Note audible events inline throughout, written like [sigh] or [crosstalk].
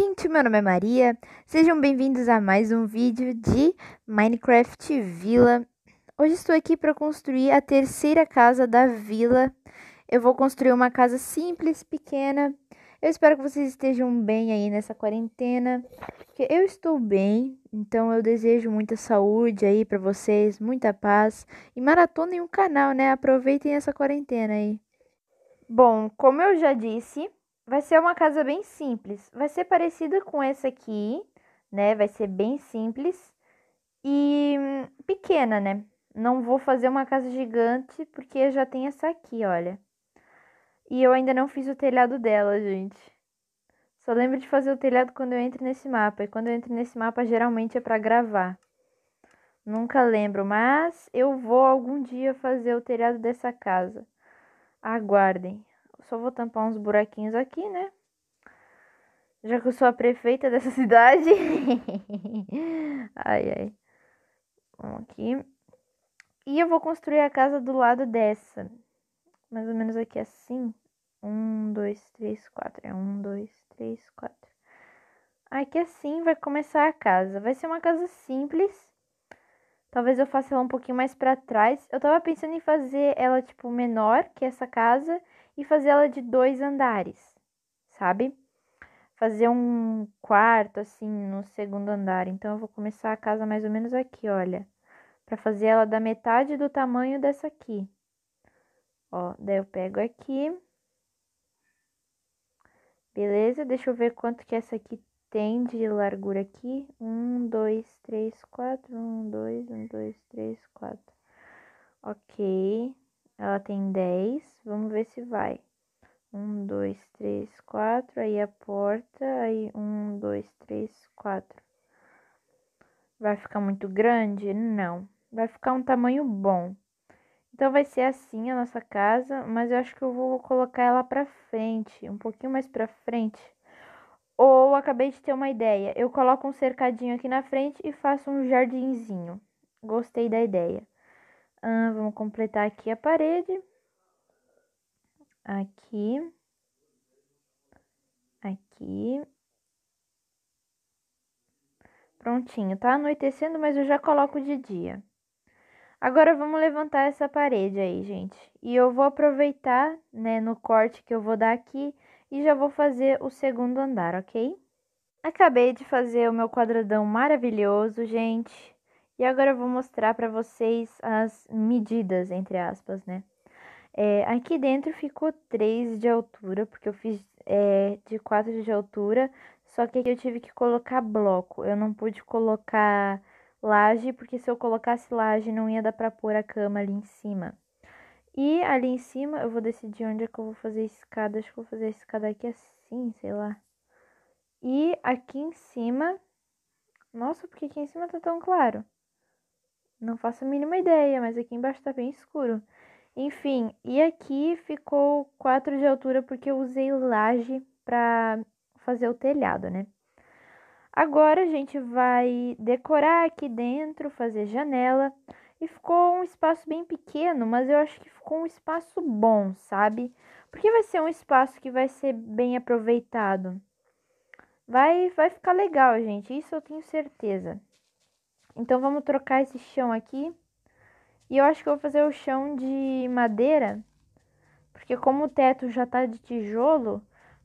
gente, meu nome é Maria. Sejam bem-vindos a mais um vídeo de Minecraft Vila. Hoje estou aqui para construir a terceira casa da vila. Eu vou construir uma casa simples, pequena. Eu espero que vocês estejam bem aí nessa quarentena. Eu estou bem, então eu desejo muita saúde aí para vocês, muita paz. E maratona em um canal, né? Aproveitem essa quarentena aí. Bom, como eu já disse, Vai ser uma casa bem simples. Vai ser parecida com essa aqui, né? Vai ser bem simples e hum, pequena, né? Não vou fazer uma casa gigante porque já tem essa aqui, olha. E eu ainda não fiz o telhado dela, gente. Só lembro de fazer o telhado quando eu entro nesse mapa. E quando eu entro nesse mapa, geralmente é para gravar. Nunca lembro, mas eu vou algum dia fazer o telhado dessa casa. Aguardem. Só vou tampar uns buraquinhos aqui, né? Já que eu sou a prefeita [laughs] dessa cidade. ai, ai. Vamos aqui. E eu vou construir a casa do lado dessa. Mais ou menos aqui assim. Um, dois, três, quatro. É um, dois, três, quatro. Aqui assim vai começar a casa. Vai ser uma casa simples. Talvez eu faça ela um pouquinho mais para trás. Eu tava pensando em fazer ela, tipo, menor que essa casa e fazê-la de dois andares, sabe? Fazer um quarto assim no segundo andar. Então eu vou começar a casa mais ou menos aqui, olha, para fazer ela da metade do tamanho dessa aqui. Ó, daí eu pego aqui. Beleza? Deixa eu ver quanto que essa aqui tem de largura aqui. Um, dois, três, quatro. Um, dois, um, dois, três, quatro. Ok. Ela tem 10. Vamos ver se vai. 1, 2, 3, 4. Aí a porta. Aí 1, 2, 3, 4. Vai ficar muito grande? Não. Vai ficar um tamanho bom. Então vai ser assim a nossa casa, mas eu acho que eu vou colocar ela pra frente, um pouquinho mais pra frente. Ou acabei de ter uma ideia. Eu coloco um cercadinho aqui na frente e faço um jardinzinho. Gostei da ideia. Ah, vamos completar aqui a parede. Aqui. Aqui. Prontinho, tá anoitecendo, mas eu já coloco de dia. Agora vamos levantar essa parede aí, gente. E eu vou aproveitar, né, no corte que eu vou dar aqui e já vou fazer o segundo andar, ok? Acabei de fazer o meu quadradão maravilhoso, gente. E agora eu vou mostrar para vocês as medidas, entre aspas, né? É, aqui dentro ficou 3 de altura, porque eu fiz é, de 4 de altura, só que aqui eu tive que colocar bloco. Eu não pude colocar laje, porque se eu colocasse laje não ia dar para pôr a cama ali em cima. E ali em cima eu vou decidir onde é que eu vou fazer a escada. Acho que eu vou fazer a escada aqui assim, sei lá. E aqui em cima... Nossa, porque aqui em cima tá tão claro? Não faço a mínima ideia, mas aqui embaixo tá bem escuro. Enfim, e aqui ficou 4 de altura porque eu usei laje para fazer o telhado, né? Agora a gente vai decorar aqui dentro, fazer janela. E ficou um espaço bem pequeno, mas eu acho que ficou um espaço bom, sabe? Porque vai ser um espaço que vai ser bem aproveitado. Vai, vai ficar legal, gente. Isso eu tenho certeza. Então, vamos trocar esse chão aqui. E eu acho que eu vou fazer o chão de madeira, porque como o teto já tá de tijolo,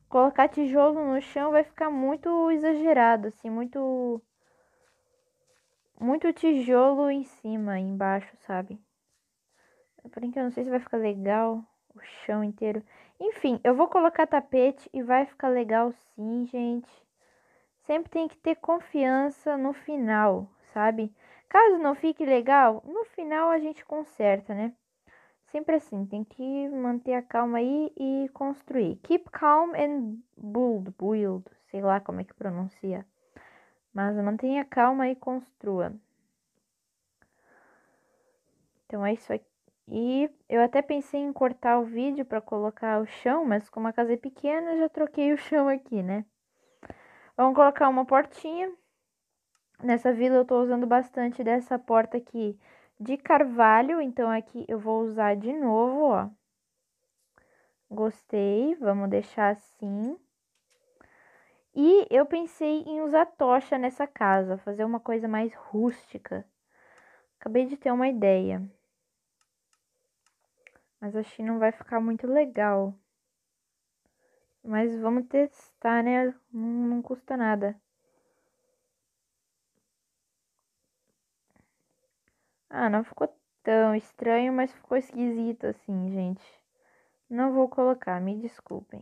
colocar tijolo no chão vai ficar muito exagerado, assim, muito muito tijolo em cima, embaixo, sabe? Porém que eu não sei se vai ficar legal o chão inteiro. Enfim, eu vou colocar tapete e vai ficar legal sim, gente. Sempre tem que ter confiança no final sabe? Caso não fique legal, no final a gente conserta, né? Sempre assim, tem que manter a calma aí e construir. Keep calm and build, build, sei lá como é que pronuncia. Mas mantenha calma e construa. Então é isso aqui. E eu até pensei em cortar o vídeo para colocar o chão, mas como a casa é pequena, já troquei o chão aqui, né? Vamos colocar uma portinha. Nessa vila eu tô usando bastante dessa porta aqui de carvalho, então aqui eu vou usar de novo, ó. Gostei, vamos deixar assim. E eu pensei em usar tocha nessa casa, fazer uma coisa mais rústica. Acabei de ter uma ideia. Mas acho que não vai ficar muito legal. Mas vamos testar, né? Não, não custa nada. Ah, não ficou tão estranho, mas ficou esquisito assim, gente. Não vou colocar, me desculpem.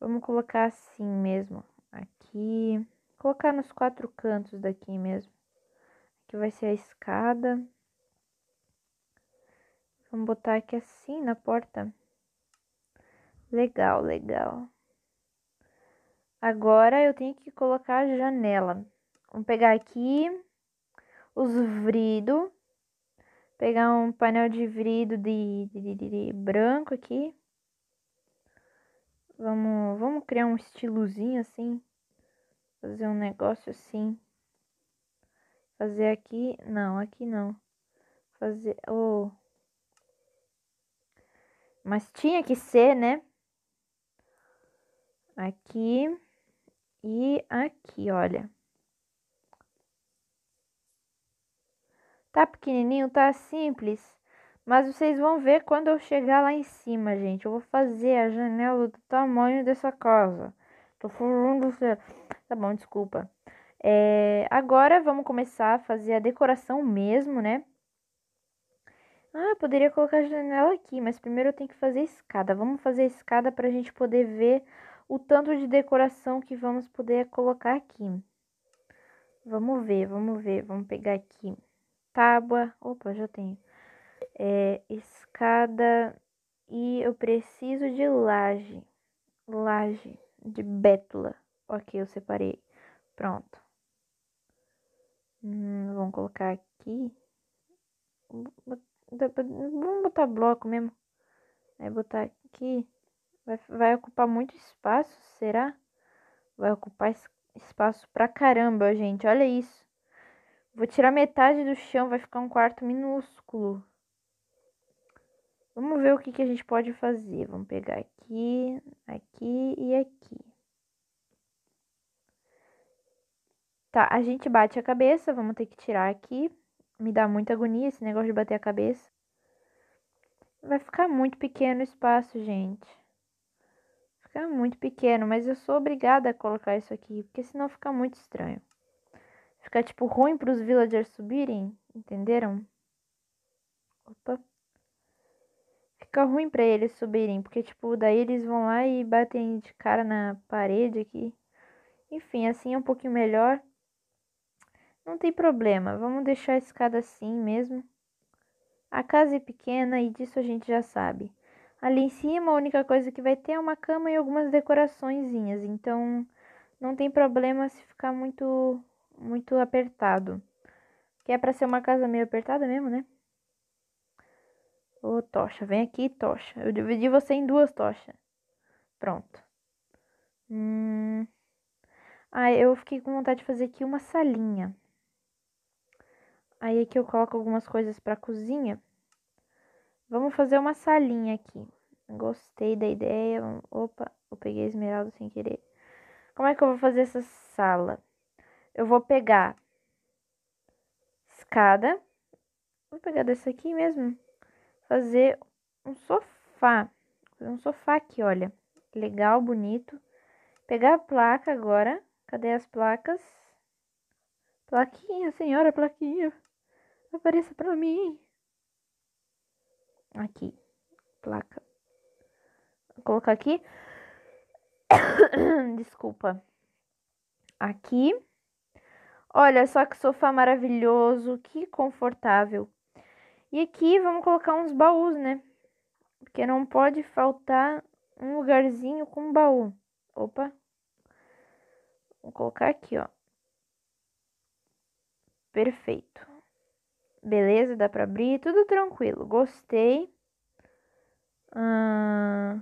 Vamos colocar assim mesmo. Aqui. Colocar nos quatro cantos daqui mesmo. Aqui vai ser a escada. Vamos botar aqui assim na porta. Legal, legal. Agora eu tenho que colocar a janela. Vamos pegar aqui os vrido. Pegar um painel de vrido de, de, de, de branco aqui. Vamos, vamos criar um estilozinho assim. Fazer um negócio assim. Fazer aqui. Não, aqui não. Fazer. Oh. Mas tinha que ser, né? Aqui e aqui, olha. Tá pequenininho, tá simples. Mas vocês vão ver quando eu chegar lá em cima, gente. Eu vou fazer a janela do tamanho dessa casa. Tô falando sério. Tá bom, desculpa. É, agora vamos começar a fazer a decoração mesmo, né? Ah, eu poderia colocar a janela aqui, mas primeiro eu tenho que fazer a escada. Vamos fazer a escada pra gente poder ver o tanto de decoração que vamos poder colocar aqui. Vamos ver, vamos ver, vamos pegar aqui tábua. Opa, já tenho. É, escada. E eu preciso de laje. Laje de bétula. Ok, eu separei. Pronto. Hum, vamos colocar aqui. Vamos botar bloco mesmo. Aí botar aqui. Vai, vai ocupar muito espaço, será? Vai ocupar espaço pra caramba, gente. Olha isso. Vou tirar metade do chão, vai ficar um quarto minúsculo. Vamos ver o que, que a gente pode fazer. Vamos pegar aqui, aqui e aqui. Tá, a gente bate a cabeça, vamos ter que tirar aqui. Me dá muita agonia esse negócio de bater a cabeça. Vai ficar muito pequeno o espaço, gente. Fica muito pequeno, mas eu sou obrigada a colocar isso aqui, porque senão fica muito estranho. Fica tipo ruim para os villagers subirem, entenderam? Opa. Fica ruim para eles subirem, porque tipo, daí eles vão lá e batem de cara na parede aqui. Enfim, assim é um pouquinho melhor. Não tem problema, vamos deixar a escada assim mesmo. A casa é pequena e disso a gente já sabe. Ali em cima, a única coisa que vai ter é uma cama e algumas decoraçõezinhas, então não tem problema se ficar muito muito apertado. Que é pra ser uma casa meio apertada mesmo, né? Ô, tocha, vem aqui, tocha. Eu dividi você em duas tochas. Pronto. Hum... Aí ah, eu fiquei com vontade de fazer aqui uma salinha. Aí aqui eu coloco algumas coisas pra cozinha. Vamos fazer uma salinha aqui. Gostei da ideia. Opa, eu peguei esmeralda sem querer. Como é que eu vou fazer essa sala? eu vou pegar escada. Vou pegar dessa aqui mesmo. Fazer um sofá. Fazer um sofá aqui, olha. Legal, bonito. Pegar a placa agora. Cadê as placas? Plaquinha, senhora, plaquinha. Apareça pra mim. Aqui. Placa. Vou colocar aqui. [coughs] Desculpa. Aqui. Olha só que sofá maravilhoso, que confortável. E aqui vamos colocar uns baús, né? Porque não pode faltar um lugarzinho com baú. Opa. Vou colocar aqui, ó. Perfeito. Beleza, dá pra abrir, tudo tranquilo. Gostei. Hum...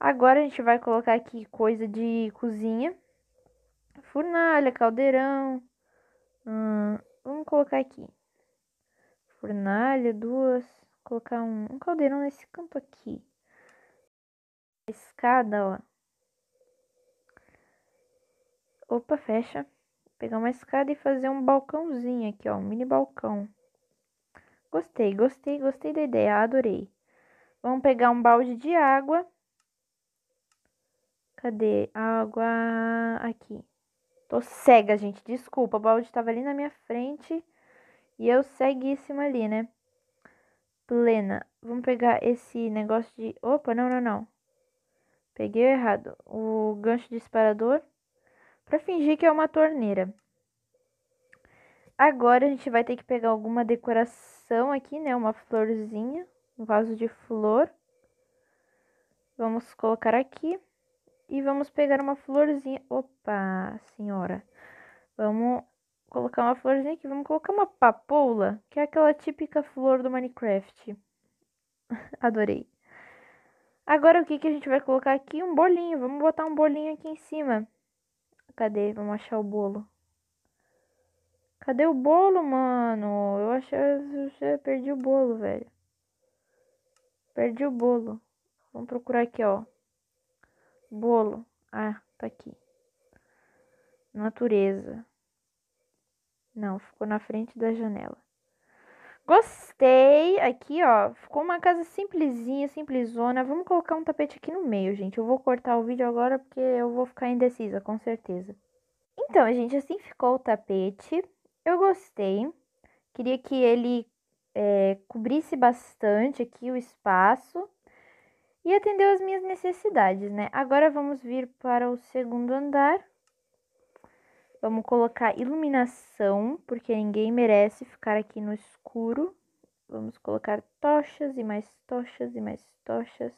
Agora a gente vai colocar aqui coisa de cozinha. Fornalha, caldeirão, Hum, vamos colocar aqui. Fornalha, duas. Colocar um, um caldeirão nesse canto aqui. Escada, ó. Opa, fecha. pegar uma escada e fazer um balcãozinho aqui, ó. Um mini balcão. Gostei, gostei, gostei da ideia. Adorei. Vamos pegar um balde de água. Cadê? Água aqui. Tô cega, gente. Desculpa, o balde tava ali na minha frente. E eu ceguíssima ali, né? Plena. Vamos pegar esse negócio de... Opa, não, não, não. Peguei errado. O gancho disparador. Pra fingir que é uma torneira. Agora a gente vai ter que pegar alguma decoração aqui, né? Uma florzinha. Um vaso de flor. Vamos colocar aqui. E vamos pegar uma florzinha. Opa, senhora. Vamos colocar uma florzinha aqui. Vamos colocar uma papoula, que é aquela típica flor do Minecraft. [laughs] Adorei. Agora o que, que a gente vai colocar aqui? Um bolinho. Vamos botar um bolinho aqui em cima. Cadê? Vamos achar o bolo. Cadê o bolo, mano? Eu achei, eu perdi o bolo, velho. Perdi o bolo. Vamos procurar aqui, ó. Bolo. Ah, tá aqui. Natureza. Não, ficou na frente da janela. Gostei. Aqui, ó. Ficou uma casa simplesinha, simplesona. Vamos colocar um tapete aqui no meio, gente. Eu vou cortar o vídeo agora porque eu vou ficar indecisa, com certeza. Então, gente, assim ficou o tapete. Eu gostei. Queria que ele é, cobrisse bastante aqui o espaço e atendeu as minhas necessidades, né? Agora vamos vir para o segundo andar. Vamos colocar iluminação, porque ninguém merece ficar aqui no escuro. Vamos colocar tochas e mais tochas e mais tochas.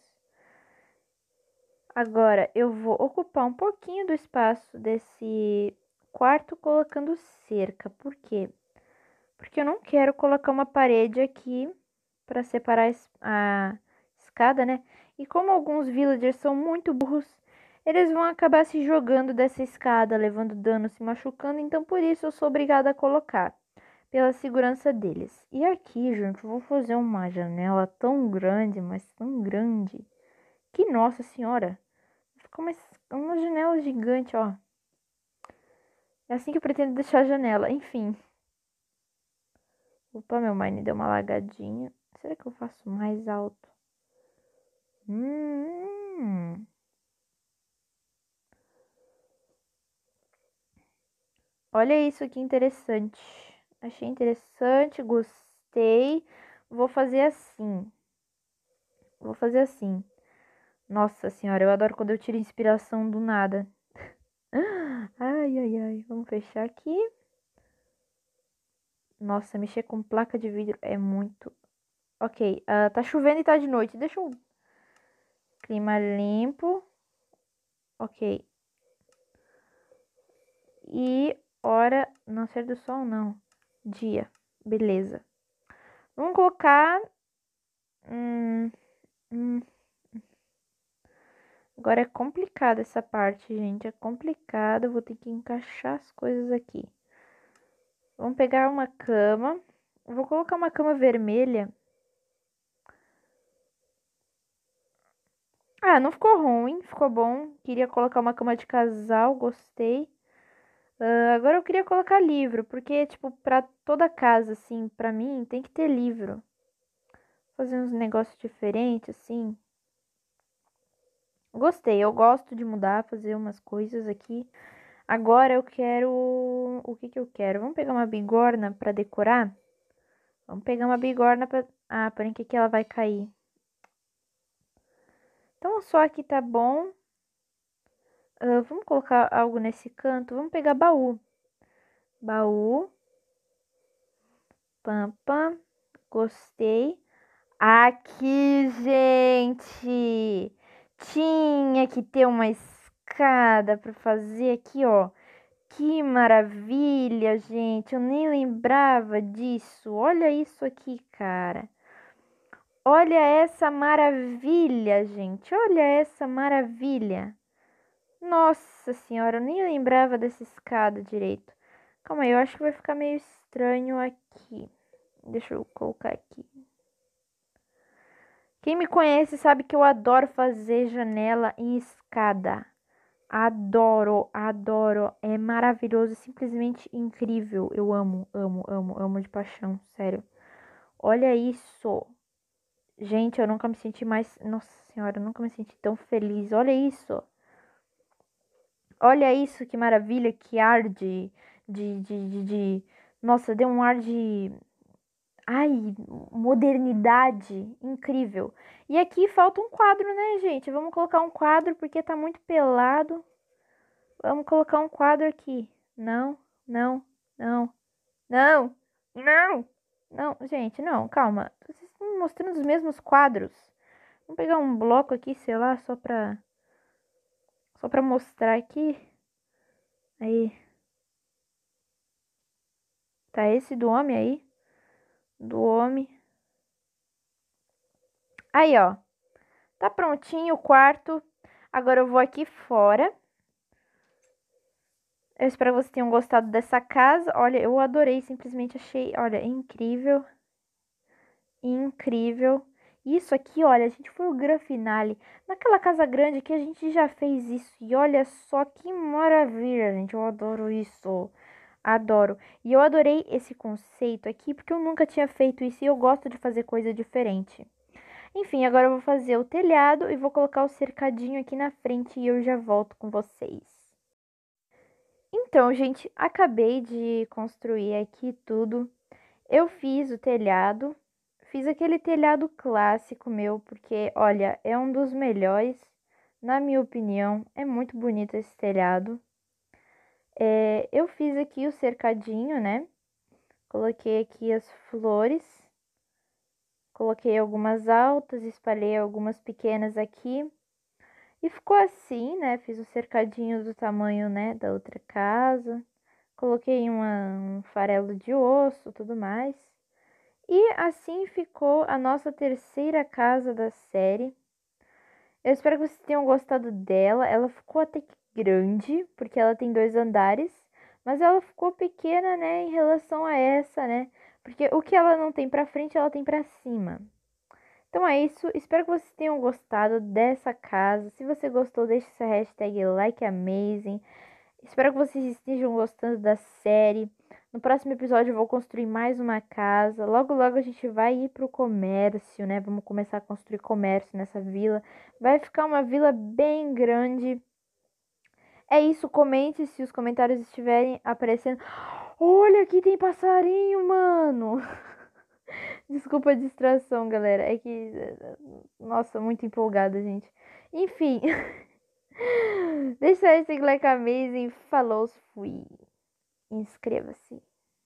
Agora eu vou ocupar um pouquinho do espaço desse quarto colocando cerca. Por quê? Porque eu não quero colocar uma parede aqui para separar a escada, né? E como alguns villagers são muito burros, eles vão acabar se jogando dessa escada, levando dano, se machucando, então por isso eu sou obrigada a colocar, pela segurança deles. E aqui, gente, vou fazer uma janela tão grande, mas tão grande, que nossa senhora, ficou uma, uma janela gigante, ó. É assim que eu pretendo deixar a janela, enfim. Opa, meu mine deu uma lagadinha. Será que eu faço mais alto? Hum. Olha isso que interessante. Achei interessante, gostei. Vou fazer assim. Vou fazer assim. Nossa senhora, eu adoro quando eu tiro inspiração do nada. [laughs] Ai, ai, ai. Vamos fechar aqui. Nossa, mexer com placa de vidro é muito. Ok, uh, tá chovendo e tá de noite. Deixa eu clima limpo, ok. E hora, não ser do sol, não, dia, beleza. Vamos colocar. Hum, hum. Agora é complicado essa parte, gente. É complicado. Vou ter que encaixar as coisas aqui. Vamos pegar uma cama. Vou colocar uma cama vermelha Ah, não ficou ruim, ficou bom. Queria colocar uma cama de casal, gostei. Uh, agora eu queria colocar livro, porque, tipo, pra toda casa, assim, pra mim, tem que ter livro. Fazer uns negócios diferentes, assim. Gostei, eu gosto de mudar, fazer umas coisas aqui. Agora eu quero. O que que eu quero? Vamos pegar uma bigorna pra decorar? Vamos pegar uma bigorna pra. Ah, porém que, que ela vai cair? Então, só aqui tá bom. Uh, vamos colocar algo nesse canto. Vamos pegar baú. Baú. Pampa. Gostei. Aqui, gente. Tinha que ter uma escada para fazer aqui, ó. Que maravilha, gente. Eu nem lembrava disso. Olha isso aqui, cara. Olha essa maravilha, gente. Olha essa maravilha. Nossa senhora, eu nem lembrava dessa escada direito. Calma aí, eu acho que vai ficar meio estranho aqui. Deixa eu colocar aqui. Quem me conhece sabe que eu adoro fazer janela em escada. Adoro, adoro. É maravilhoso, é simplesmente incrível. Eu amo, amo, amo, amo de paixão, sério. Olha isso. Gente, eu nunca me senti mais. Nossa senhora, eu nunca me senti tão feliz. Olha isso. Olha isso, que maravilha, que ar de. de, de, de, de... Nossa, deu um ar de. Ai, modernidade incrível. E aqui falta um quadro, né, gente? Vamos colocar um quadro porque tá muito pelado. Vamos colocar um quadro aqui. Não, não, não, não, não. Não, gente, não, calma. Vocês estão mostrando os mesmos quadros. Vamos pegar um bloco aqui, sei lá, só pra... Só pra mostrar aqui. Aí. Tá esse do homem aí. Do homem. Aí, ó. Tá prontinho o quarto. Agora eu vou aqui fora. Eu espero que vocês tenham gostado dessa casa. Olha, eu adorei, simplesmente achei, olha, incrível. Incrível. Isso aqui, olha, a gente foi o gran finale. Naquela casa grande que a gente já fez isso. E olha só que maravilha, gente. Eu adoro isso. Adoro. E eu adorei esse conceito aqui porque eu nunca tinha feito isso e eu gosto de fazer coisa diferente. Enfim, agora eu vou fazer o telhado e vou colocar o cercadinho aqui na frente e eu já volto com vocês. Então, gente, acabei de construir aqui tudo. Eu fiz o telhado, fiz aquele telhado clássico meu, porque olha, é um dos melhores, na minha opinião, é muito bonito esse telhado. É, eu fiz aqui o cercadinho, né? Coloquei aqui as flores, coloquei algumas altas, espalhei algumas pequenas aqui. E ficou assim, né? Fiz o cercadinho do tamanho, né, da outra casa. Coloquei uma, um farelo de osso, tudo mais. E assim ficou a nossa terceira casa da série. Eu espero que vocês tenham gostado dela. Ela ficou até que grande, porque ela tem dois andares, mas ela ficou pequena, né, em relação a essa, né? Porque o que ela não tem para frente, ela tem para cima. Então é isso, espero que vocês tenham gostado dessa casa. Se você gostou, deixe essa hashtag likeamazing. Espero que vocês estejam gostando da série. No próximo episódio eu vou construir mais uma casa. Logo, logo a gente vai ir pro comércio, né? Vamos começar a construir comércio nessa vila. Vai ficar uma vila bem grande. É isso, comente se os comentários estiverem aparecendo. [gasps] Olha, aqui tem passarinho, mano! [laughs] [laughs] Desculpa a distração, galera. É que. Nossa, muito empolgada, gente. Enfim. [laughs] Deixa esse like amazing. Falou, fui. Inscreva-se.